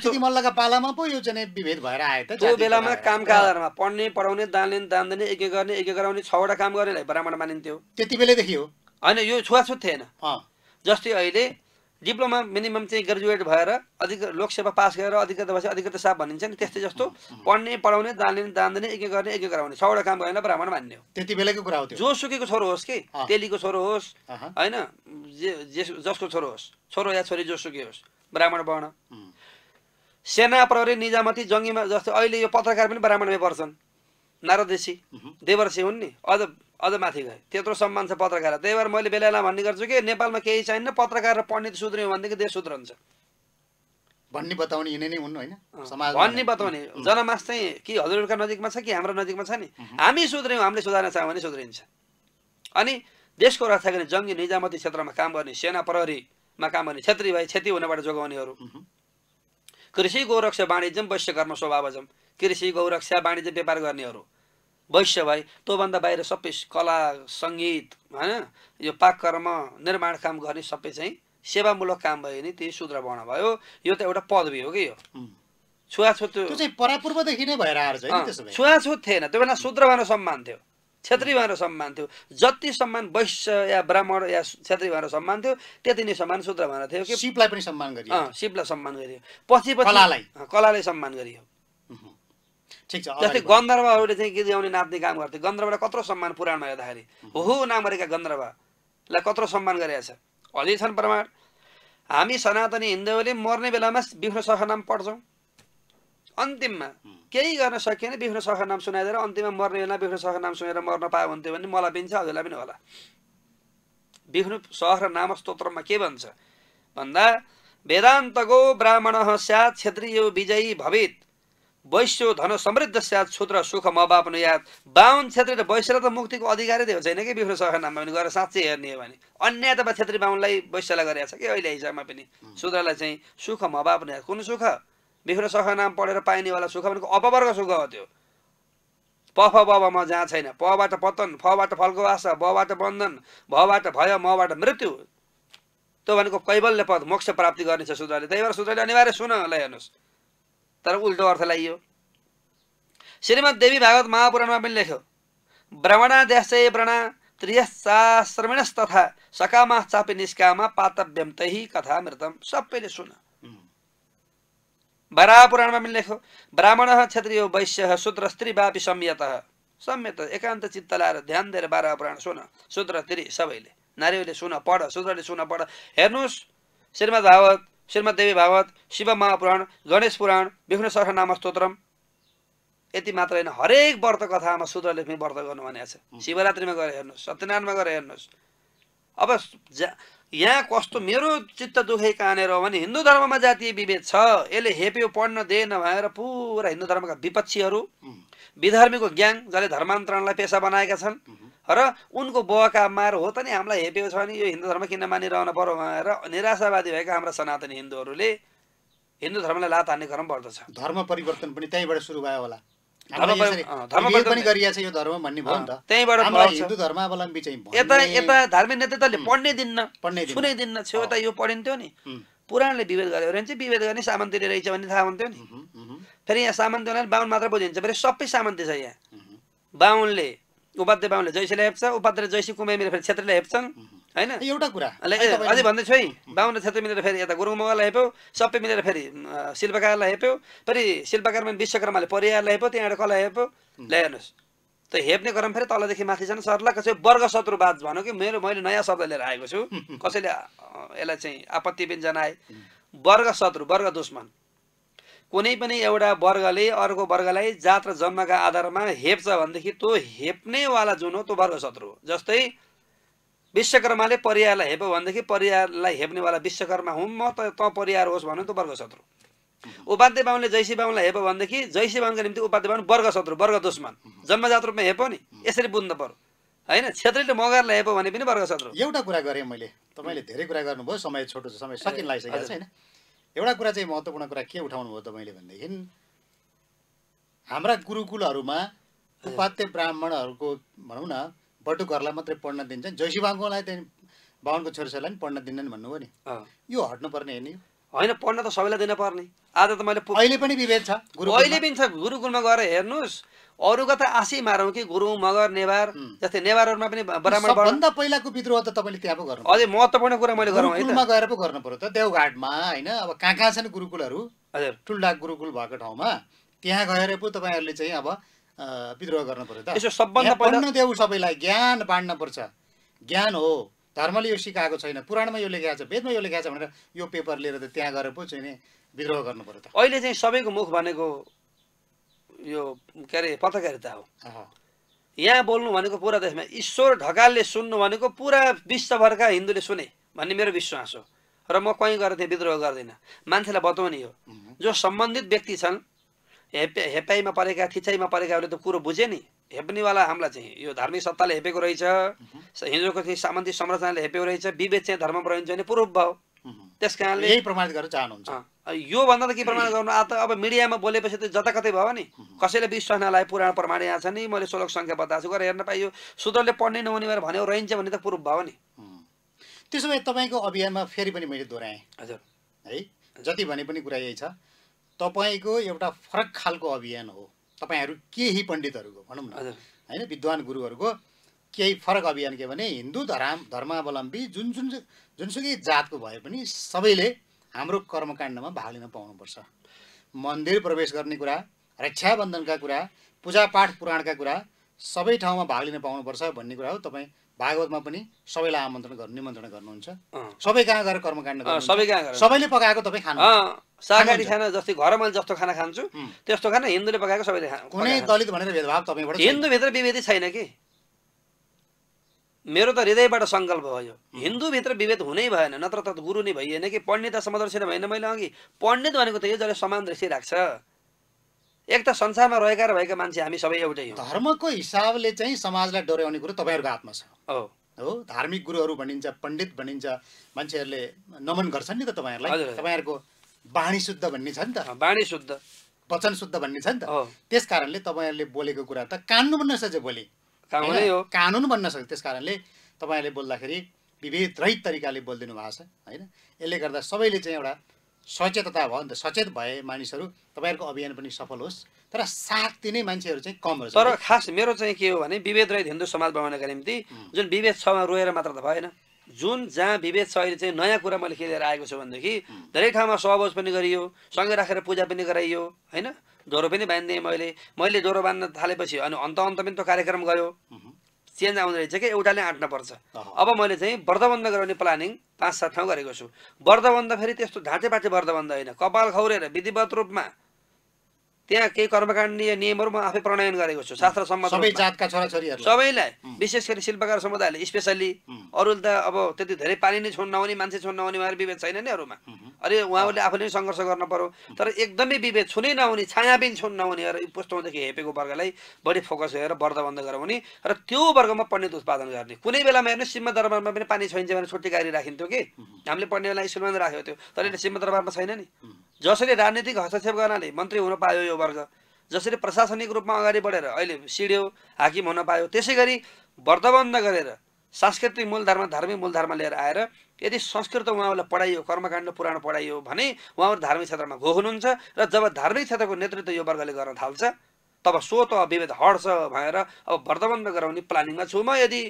स्थिति मल्लका पालामा पो यो चाहिँ विभेद भएर आयो त त्यो बेलामा कामका आधारमा पढ्ने पढाउने दान्ने दान्दिने एक गर्ने एक गराउने छवटा काम गर्नेलाई ब्राह्मण मानिन्थ्यो त्यति बेलैदेखि हो होइन यो छुवाछुत थिएन जस्तै अहिले डिप्लोमा मिनिमम चाहिँ ग्रेजुएट भएर अधिक लोकसेवा पास गरेर अधिकृत भएपछि अधिकृत साहब भनिन्छ नि त्यस्तै जस्तो पढ्ने पढाउने जान्ने जान्दैन एक गर्ने एक गराउने छवटा काम गरेन ब्राह्मण मान्ने हो त्यति बेलाको कुरा हो जो सुकेको छोरो होस् कि तेलीको छोरो होस् होइन जसको छोरो होस् छोरो या छोरी जो सुके होस् ब्राह्मण वर्ण सेना प्रहरी निजामती जङ्गीमा जस्तो अहिले यो पत्रकार पनि ब्राह्मणमै पर्छन् नारदेशी देवर्षी हुन् नि अझ अझ माथि गएँ त्यत्रो सम्मान छ पत्रकार त्यही भएर मैले बेला भन्ने गर्छु कि नेपालमा केही चाहिँ पत्रकार र पण्डित सुध्रियो भनेदेखि देश सुध्रन्छ भन्ने बताउने यिनै नै हुन् होइन भन्ने बताउने जनमास चाहिँ कि हजुरहरूका नजिकमा छ कि हाम्रो नजिकमा छ नि हामी सुध्रियौँ हामीले सुधार्न चाह्यौँ भने सुध्रिन्छ अनि देशको रक्षा गर्ने जङ्गी निजामती क्षेत्रमा काम गर्ने सेना प्रहरीमा काम गर्ने क्षेत्री भाइ क्षति हुनबाट जोगाउनेहरू कृषि गौरक्षा वाणिज्य वैश्यकर्म स्वभावजम कृषि गौरक्षा वाणिज्य व्यापार गर्नेहरू वैश्य भए तँभन्दा बाहिर सबै कला सङ्गीत होइन यो पाकर्म निर्माण काम गर्ने सबै चाहिँ सेवामूलक काम भयो नि त्यही शूद्र वर्ण भयो यो त एउटा पदवी हो कि यो छुवाछुत परापूर्वदेखि नै भएर आएर छुवाछुत थिएन त्यो बेला शूद्र भनेर सम्मान थियो क्षेत्री भएर सम्मान थियो जति सम्मान वैश्य या ब्राह्मण या क्षेत्री भएर सम्मान थियो त्यति नै सम्मान शूद्र भएर थियो कि शिवलाई पनि सम्मान गरियो शिवलाई सम्मान गरियो पछि पछि कलालाई कलालाई सम्मान गरियो ठिक जस्तै गन्धर्वहरूले चाहिँ गीत गाउने नाच्ने काम गर्थे गन्धर्वलाई कत्रो सम्मान पुराणमा हेर्दाखेरि हो हो नाम गरेका गन्धर्वलाई कत्रो सम्मान गरेका छ अझै छन् प्रमाण हामी सनातनी हिन्दूहरूले मर्ने बेलामा विष्णु सहनाम पढ्छौँ अन्तिममा केही गर्न सकिएन विष्णु सहनाम सुनाइदिएर अन्तिममा मर्ने बेला विष्णु सहनाम सुनेर मर्न पायो भन्थ्यो भने मलाई पनि छ हजुरलाई पनि होला विष्णु सहर नाम स्तोत्रमा के भन्छ भन्दा वेदान्तको ब्राह्मण स्यात् क्षेत्रीय विजयी भवित वैश्य धन समृद्ध स्याद क्षुद्र सुख म बाप याद बाहुन क्षेत्री र वैश्य त मुक्तिको अधिकारै दिएको छैन कि बिफ्रो सहर नाममा पनि गएर साँच्चै हेर्ने हो भने अन्याय त क्षेत्री बाहुनलाई वैश्यलाई गरिरहेको छ कि अहिले हिसाबमा पनि शुद्रलाई चाहिँ सुख म बाप याद कुन सुख बिफ्रो सह नाम पढेर पाइनेवाला सुख भनेको अपवर्ग सुख हो त्यो पफ बबमा जहाँ छैन पबाट पतन फबाट फलको आशा बबाट बन्धन भबाट भय मबाट मृत्यु त्यो भनेको कैवल्य पद मोक्ष प्राप्ति गर्नेछ शुद्रले त्यही भएर शुद्रले अनिवार्य सुन हेर्नुहोस् तर उल्टो अर्थ लगाइयो श्रीमद् देवी भागवत महापुराणमा पनि लेख्यो देशे व्रणा त्रियशाश्रमिण तथा सकामा चापे निष्कामा पातव्यम तही कथा मृतम सबैले सुन बरा पुराणमा पनि लेख्यो ब्राह्मण क्षत्रिय वैश्य शूद्र स्त्री बापी संयत संयत एकान्त चित्त लाएर ध्यान दिएर बाह्र पुराण सुन शूद्र स्त्री सबैले नारीहरूले सुन पढ शूद्रले सुन पढ हेर्नुहोस् श्रीमद् भागवत देवी भागवत शिव महापुराण गणेश पुराण विष्णु नाम स्तोत्रम यति मात्र होइन हरेक व्रत कथामा शुद्र लेख्ने व्रत गर्नु भनेको छ शिवरात्रिमा गएर हेर्नुहोस् सत्यनारायणमा गएर हेर्नुहोस् अब यहाँ कस्तो मेरो चित्त दुखै कहाँनिर हो भने हिन्दू धर्ममा जातीय विभेद छ यसले हेप्यो पढ्न दिएन भनेर पुरा हिन्दू धर्मका विपक्षीहरू विधर्मीको ज्ञान जसले धर्मान्तरणलाई पेसा बनाएका छन् र उनको बहका मार हो त नि हामीलाई हेपेको छ नि यो हिन्दू धर्म किन मानिरहन पर्यो भनेर निराशावादी भएका हाम्रा सनातनी हिन्दूहरूले हिन्दू धर्मलाई लात हान्ने क्रम पर्दछ धर्म परिवर्तन पनि त्यहीँबाट सुरु भयो होला यता यता धार्मिक नेतृत्वले दिन्न सुनै दिन्न यो पढिन्थ्यो नि पुराणले विभेद गर्यो भने चाहिँ विभेद गर्ने सामन्ती रहेछ भन्ने थाहा हुन्थ्यो नि फेरि यहाँ सामन्ती बाहुन मात्र बुझिन्छ फेरि सबै सामन्ती छ यहाँ बाहुनले उपाध्याय बाहुनले जैसीले हेप्छ उपाध्याय जैसी कुमाई मिलेर फेरि क्षेत्रले हेप्छन् होइन एउटा कुरा अझै भन्दैछु है बाहुन क्षेत्र मिलेर फेरि यता गुरुङ हेप्यो सबै मिलेर फेरि शिल्पकारलाई हेप्यो फेरि शिल्पकारमा विश्वकर्माले परिवारलाई हेप्यो त्यहाँबाट कसलाई हेप्यो हेर्नुहोस् त हेप्ने क्रम फेरि तलदेखि माथि माथिसम्म सरलाई कसै वर्ग शत्रुवाद भनौँ कि मेरो मैले नयाँ शब्द लिएर आएको छु कसैले यसलाई चाहिँ आपत्ति पनि जनाए वर्ग शत्रु वर्ग दुश्मन कुनै पनि एउटा वर्गले अर्को वर्गलाई जात र जन्मका आधारमा हेप्छ भनेदेखि त्यो हेप्नेवाला जुन हो त्यो वर्ग शत्रु हो जस्तै विश्वकर्माले परिवारलाई हेप्यो भनेदेखि परिवारलाई हेप्नेवाला विश्वकर्मा हुँ म त त परिवार होस् भने त वर्ग शत्रु उपाध्य बाहुनले जैसी बाहुनलाई हेप्यो भनेदेखि जैसी बाहुनको निम्ति उपाध्य बाहुन वर्ग शत्रु वर्ग दुश्मन जन्मजात रूपमा हेप्यो नि यसरी बुझ्नु पर्यो होइन छेत्रीले मगरलाई हेप्यो भने पनि वर्ग शत्रु एउटा कुरा गरेँ मैले तपाईँले धेरै कुरा गर्नुभयो समय छोटो छ समय सकिन लागिसकेको छ एउटा कुरा चाहिँ महत्त्वपूर्ण कुरा के उठाउनु उठाउनुभयो तपाईँले भनेदेखि हाम्रा गुरुकुलहरूमा उपात्य ब्राह्मणहरूको भनौँ न बटुकहरूलाई मात्रै पढ्न दिन्छन् जैसी बाहुनलाई त्यहाँदेखि बाहुनको छोरीछोरीलाई पनि पढ्न दिँदैन भन्नुभयो नि यो हट्नुपर्ने होइन होइन पढ्न त सबैलाई दिन आज त मैले अहिले पनि विभेद छ अहिले पनि छ गुरुकुलमा गएर हेर्नुहोस् अरूका त आशै मारौँ कि गुरुङ मगर नेवार जस्तै नेवारहरूमा पनि ब्राह्मण सबभन्दा पहिलाको विद्रोह त तपाईँले त्यहाँ पो गर्नु अझै महत्त्वपूर्ण कुरा मैले गरौँ है गएर पो गर्नु पर्यो त देवघाटमा होइन अब कहाँ कहाँ छन् गुरुकुलहरू हजुर ठुल्डा गुरुकुल भएको ठाउँमा त्यहाँ गएर पो तपाईँहरूले चाहिँ अब विद्रोह गर्नु पर्यो त यसो सबभन्दा पहिला देव सबैलाई ज्ञान बाँड्न पर्छ ज्ञान हो धर्मले यो सिकाएको छैन पुराणमा यो लेखेको छ वेदमा यो लेखेको छ भनेर यो पेपर लिएर त त्यहाँ गएर पो चाहिँ विद्रोह गर्नु पर्यो त अहिले चाहिँ सबैको मुख भनेको यो के अरे पत्रकारिता हो यहाँ बोल्नु भनेको पुरा देशमा ईश्वर ढकालले सुन्नु भनेको पुरा विश्वभरका हिन्दूले सुने भन्ने मेरो विश्वास हो र म कहीँ गएर त्यहाँ विद्रोह गर्दिनँ मान्छेलाई बताउने हो जो सम्बन्धित व्यक्ति छन् हेप हेपाइमा परेका थिचाइमा परेकाहरूले त कुरो बुझे नि हेप्नेवाला हामीलाई चाहिँ यो धार्मिक सत्ताले हेपेको रहेछ हिजोको चाहिँ सामन्ती संरचनाले हेपेको रहेछ विभेद चाहिँ धर्ममा रहन्छ भने पूर्व भयो त्यस कारणले यही प्रमाणित गर्न चाहनुहुन्छ योभन्दा त के प्रमाण गर्नु आ त अब मिडियामा बोलेपछि त कतै भयो नि कसैले विश्वास नलाए पुरानो प्रमाण यहाँ छ नि मैले सोलक सङ्ख्या बताएको छु गरेर हेर्न पाइयो सूत्रले पढ्ने नहुने भनेर भन्यो रहन्छ भने त प्रुफ भयो नि त्यसो भए तपाईँको अभियानमा फेरि पनि मैले दोहोऱ्याएँ हजुर है जति भने पनि कुरा यही छ तपाईँको एउटा फरक खालको अभियान हो तपाईँहरू केही पण्डितहरूको भनौँ न होइन विद्वान गुरुहरूको केही फरक अभियान के भने हिन्दू धर्म धर्मावलम्बी जुन जुन जुनसुकै जातको भए पनि सबैले हाम्रो कर्मकाण्डमा भाग लिन पाउनुपर्छ मन्दिर प्रवेश गर्ने कुरा रक्षाबन्धनका कुरा पूजापाठ पुराणका कुरा सबै ठाउँमा भाग लिन पाउनुपर्छ भन्ने कुरा हो तपाईँ भागवतमा पनि सबैलाई आमन्त्रण गर्नु निमन्त्रण गर्नुहुन्छ सबै कहाँ गएर कर्मकाण्ड सबै कहाँ गएर सबैले पकाएको तपाईँ खानु शाकाहारी खाना जस्तै घरमा मैले जस्तो खाना खान्छु त्यस्तो खाना हिन्दूले पकाएको सबैले खानु कुनै दलित भनेर भेदभाव तपाईँबाट भित्र विभेदी छैन कि मेरो त हृदयबाट सङ्कल्प भयो हिन्दूभित्र विभेद हुनै भएन नत्र त गुरु नै भइएन कि पण्डित समदर्शी भएन मैले अघि पण्डित भनेको त यो जसले समान दृष्टि राख्छ एक त संसारमा रहेका र भएका मान्छे हामी सबै एउटै हो धर्मको हिसाबले चाहिँ समाजलाई डोर्याउने कुरो तपाईँहरूको हातमा छ हो धार्मिक गुरुहरू भनिन्छ पण्डित भनिन्छ मान्छेहरूले नमन गर्छन् नि त तपाईँहरूलाई तपाईँहरूको बाणी शुद्ध भन्ने छ नि त बाणी शुद्ध वचन शुद्ध भन्ने छ नि त त्यस कारणले तपाईँहरूले बोलेको कुरा त कान्नु पनि नसके बोले हो कानुन बन्न सक्छ त्यस कारणले तपाईँहरूले बोल्दाखेरि विभेद रहित तरिकाले बोलिदिनु भएको छ होइन यसले गर्दा सबैले चाहिँ एउटा सचेतता भयो नि त सचेत भए मानिसहरू तपाईँहरूको अभियान पनि सफल होस् तर साथ दिने मान्छेहरू चाहिँ कम रहेछ तर खास मेरो चाहिँ के हो भने विभेद रहित हिन्दू समाज बनाउनका निम्ति जुन विभेद छ रोएर मात्र त भएन जुन जहाँ विभेद छ अहिले चाहिँ नयाँ कुरा मैले के लिएर आएको छु भनेदेखि धेरै ठाउँमा सहभोज पनि गरियो सँगै राखेर पूजा पनि गराइयो होइन ज्वरो पनि बाँधिदिएँ मैले मैले ज्वरो बाँध्न थालेपछि अनि अन्त अन्त पनि त्यो कार्यक्रम गयो चेन्ज आउँदो रहेछ कि एउटाले आँट्न पर्छ अब मैले चाहिँ व्रतबन्ध गराउने प्लानिङ पाँच सात ठाउँ गरेको छु व्रतबन्ध फेरि त्यस्तो ढाँचे पाँचे व्रतबन्ध होइन कपाल खौरेर विधिवत रूपमा त्यहाँ केही कर्मकाण्डीय नियमहरू म आफै प्रणयन गरेको छु शास्त्र सम्मत सबै जातका छोराछोरीहरू सबैलाई विशेष गरी शिल्पकार समुदायले स्पेसल्ली अरूले त अब त्यति धेरै पानी नै छोड्न नहुने मान्छे छोड्न नहुने उहाँहरू विभेद छैन नि अरूमा अरे उहाँहरूले आफूले सङ्घर्ष गर्नु पर्यो तर एकदमै विभेद छुनै नहुने छाया पनि छुन नहुने र पुस्तौँदेखि हेपेको वर्गलाई बढी फोकस गरेर बन्द गराउने र त्यो वर्गमा पण्डित उत्पादन गर्ने कुनै बेलामा हेर्नु सिम्म दरबारमा पनि पानी छोइन्छ भने छुट्टी गाडी राखिन्थ्यो कि हामीले पढ्ने बेला स्कुलमा राखेको थियो तर अहिले सिम्म दरबारमा छैन नि जसरी राजनीतिक हस्तक्षेप गर्नाले मन्त्री हुन पायो यो वर्ग जसरी प्रशासनिक रूपमा अगाडि बढेर अहिले सिडियो हाकिम हुन पायो त्यसै गरी व्रतबन्ध गरेर सांस्कृतिक मूलधारमा धार्मिक मूलधारमा लिएर आएर यदि संस्कृत उहाँहरूलाई पढाइयो कर्मकाण्ड पुराण पढाइयो भने उहाँहरू धार्मिक क्षेत्रमा घो हुनुहुन्छ र जब धार्मिक क्षेत्रको नेतृत्व यो वर्गले गर्न थाल्छ तब सो त विभेद हट्छ भनेर अब व्रतबन्ध गराउने प्लानिङमा छु म यदि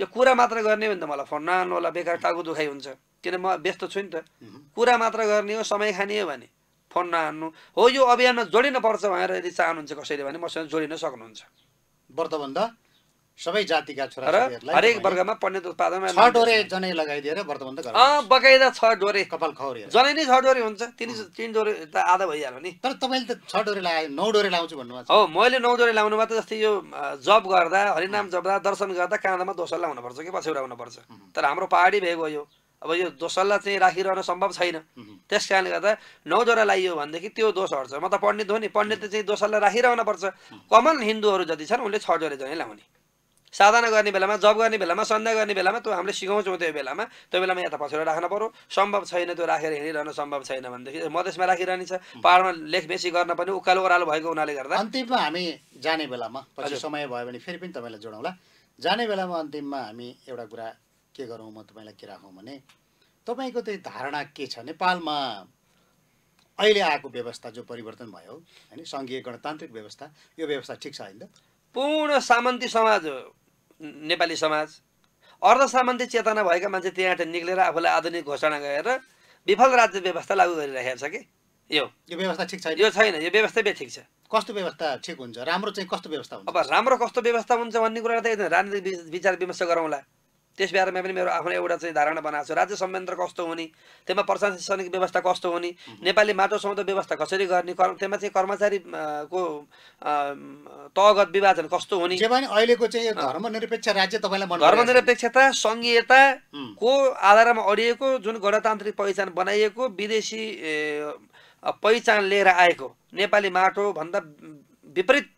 यो कुरा मात्र गर्ने भने त मलाई फोन होला बेकार टाउको दुखाइ हुन्छ किन म व्यस्त छु नि त कुरा मात्र गर्ने हो समय खाने हो भने फोन नहान्नु हो यो अभियानमा जोडिन पर्छ भनेर यदि चाहनुहुन्छ कसैले भने मसँग जोडिन सक्नुहुन्छ व्रतबन्ध सबै जातिका छोरा हरेक वर्गमा पर्ने उत्पादनमा छ डोरे जनै लगाइदिएर व्रतबन्ध अँ छ डोरे कपाल जनै नै छ डोरे हुन्छ तिन तिन डोरे त आधा भइहाल्यो नि तर तपाईँले त छ डोरे लगाए नौ डोरे लाउँछु भन्नुभएको हो मैले नौ डोरे लाउनु त जस्तै यो जप गर्दा हरिनाम जप्दा दर्शन गर्दा काँधामा दोसर लाउनुपर्छ कि पछि पछ्यौराउनुपर्छ तर हाम्रो पहाडी भेग हो यो अब यो दोषलाई चाहिँ राखिरहन सम्भव छैन त्यस कारणले गर्दा नौजरा लाइयो भनेदेखि त्यो दोष हट्छ म त पण्डित हो नि पण्डितले चाहिँ दोषलाई राखिरहन पर्छ कमन हिन्दूहरू जति छन् उनले छ जोरे झैँ लाउने साधना गर्ने बेलामा जब गर्ने बेलामा सन्ध्या गर्ने बेलामा त्यो हामीले सिकाउँछौँ त्यो बेलामा त्यो बेलामा यता पछाडि राख्न पऱ्यो सम्भव छैन त्यो राखेर हिँडिरहन सम्भव छैन भनेदेखि मधेसमा छ पाहाडमा लेख बेसी गर्न पनि उकालो ओह्रालो भएको हुनाले गर्दा अन्तिममा हामी जाने बेलामा पछि समय भयो भने फेरि पनि तपाईँलाई जोडाउँला जाने बेलामा अन्तिममा हामी एउटा कुरा के गरौँ म तपाईँलाई के राखौँ भने तपाईँको चाहिँ धारणा के छ नेपालमा अहिले आएको व्यवस्था जो परिवर्तन भयो होइन सङ्घीय गणतान्त्रिक व्यवस्था यो व्यवस्था ठिक छ होइन पूर्ण सामन्ती समाज हो नेपाली समाज अर्ध सामन्ती चेतना भएका मान्छे त्यहाँबाट निक्लेर आफूलाई आधुनिक घोषणा गरेर विफल राज्य व्यवस्था लागू गरिरहेको छ कि यो यो व्यवस्था ठिक छैन यो छैन यो व्यवस्था ठिक छ कस्तो व्यवस्था ठिक हुन्छ राम्रो चाहिँ कस्तो व्यवस्था हुन्छ अब राम्रो कस्तो व्यवस्था हुन्छ भन्ने कुरा त राजनीतिक विचार विमर्श गरौँला त्यस बारेमा पनि मेरो आफ्नो एउटा चाहिँ धारणा बनाएको छु राज्य संयन्त्र कस्तो हुने त्यसमा प्रशासनिक व्यवस्था कस्तो हुने नेपाली माटो सौदा व्यवस्था कसरी गर्ने त्यसमा चाहिँ कर्मचारीको तहगत विभाजन कस्तो हुने अहिलेको चाहिँ धर्मनिरपेक्ष राज्य तपाईँलाई धर्मनिरपेक्षता सङ्घीयताको आधारमा अडिएको जुन गणतान्त्रिक पहिचान बनाइएको विदेशी पहिचान लिएर आएको नेपाली माटोभन्दा विपरीत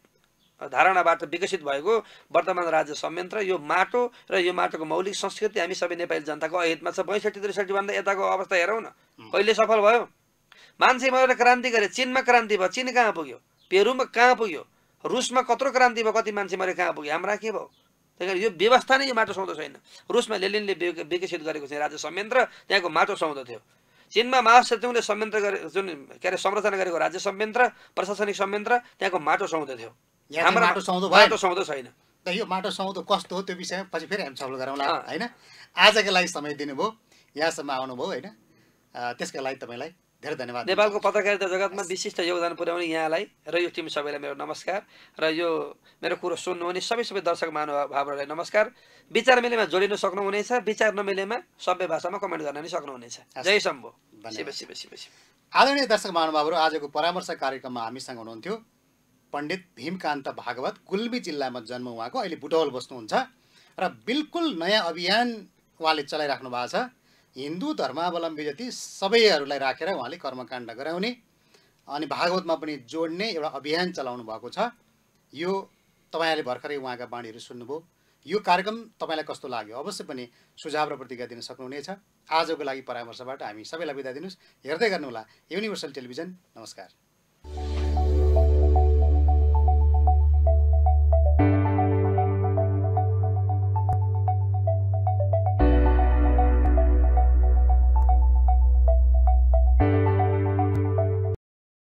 धारणाबाट विकसित भएको वर्तमान राज्य संयन्त्र यो माटो र यो माटोको मौलिक संस्कृति हामी सबै नेपाली जनताको अहितमा छ बैसठी त्रिसठीभन्दा यताको अवस्था हेरौँ न कहिले सफल भयो मान्छे मरेर क्रान्ति गरे चिनमा क्रान्ति भयो चिन कहाँ पुग्यो पेरुमा कहाँ पुग्यो रुसमा कत्रो क्रान्ति भयो कति मान्छे मरे कहाँ पुग्यो हाम्रा के भयो त्यही यो व्यवस्था नै यो माटो सुहाउँदो छैन रुसमा लेलिनले विकसित गरेको चाहिँ राज्य संयन्त्र त्यहाँको माटो सुहाउँदो थियो चिनमा महासचिवले संयन्त्र गरे जुन के अरे संरचना गरेको राज्य संयन्त्र प्रशासनिक संयन्त्र त्यहाँको माटो सुहाउँदो थियो माटो छैन त यो माटो सुहाउँदो कस्तो हो त्यो विषयमा पछि फेरि हामी छलफल गरौँला होइन आजको लागि समय दिनुभयो यहाँसम्म आउनुभयो होइन त्यसको लागि तपाईँलाई धेरै धन्यवाद नेपालको पत्रकारिता जगतमा विशिष्ट योगदान पुर्याउने यहाँलाई र यो टिम सबैलाई मेरो नमस्कार र यो मेरो कुरो सुन्नुहुने सबै सबै दर्शक महानुभावहरूलाई नमस्कार विचार मिलेमा जोडिनु सक्नुहुनेछ विचार नमिलेमा सभ्य भाषामा कमेन्ट गर्न नै सक्नुहुनेछ जय शम्भो आदरणीय दर्शक महानुभावहरू आजको परामर्श कार्यक्रममा हामीसँग हुनुहुन्थ्यो पण्डित भीमकान्त भागवत गुल्मी जिल्लामा जन्म उहाँको अहिले बुटौल बस्नुहुन्छ र बिल्कुल नयाँ अभियान उहाँले चलाइराख्नु भएको छ हिन्दू धर्मावलम्बी जति सबैहरूलाई राखेर उहाँले कर्मकाण्ड गराउने अनि भागवतमा पनि जोड्ने एउटा अभियान चलाउनु भएको छ यो तपाईँहरूले भर्खरै उहाँका बाणीहरू सुन्नुभयो यो कार्यक्रम तपाईँलाई कस्तो लाग्यो अवश्य पनि सुझाव र प्रतिज्ञा दिन सक्नुहुनेछ आजको लागि परामर्शबाट हामी सबैलाई बिदा दिनुहोस् हेर्दै गर्नुहोला युनिभर्सल टेलिभिजन नमस्कार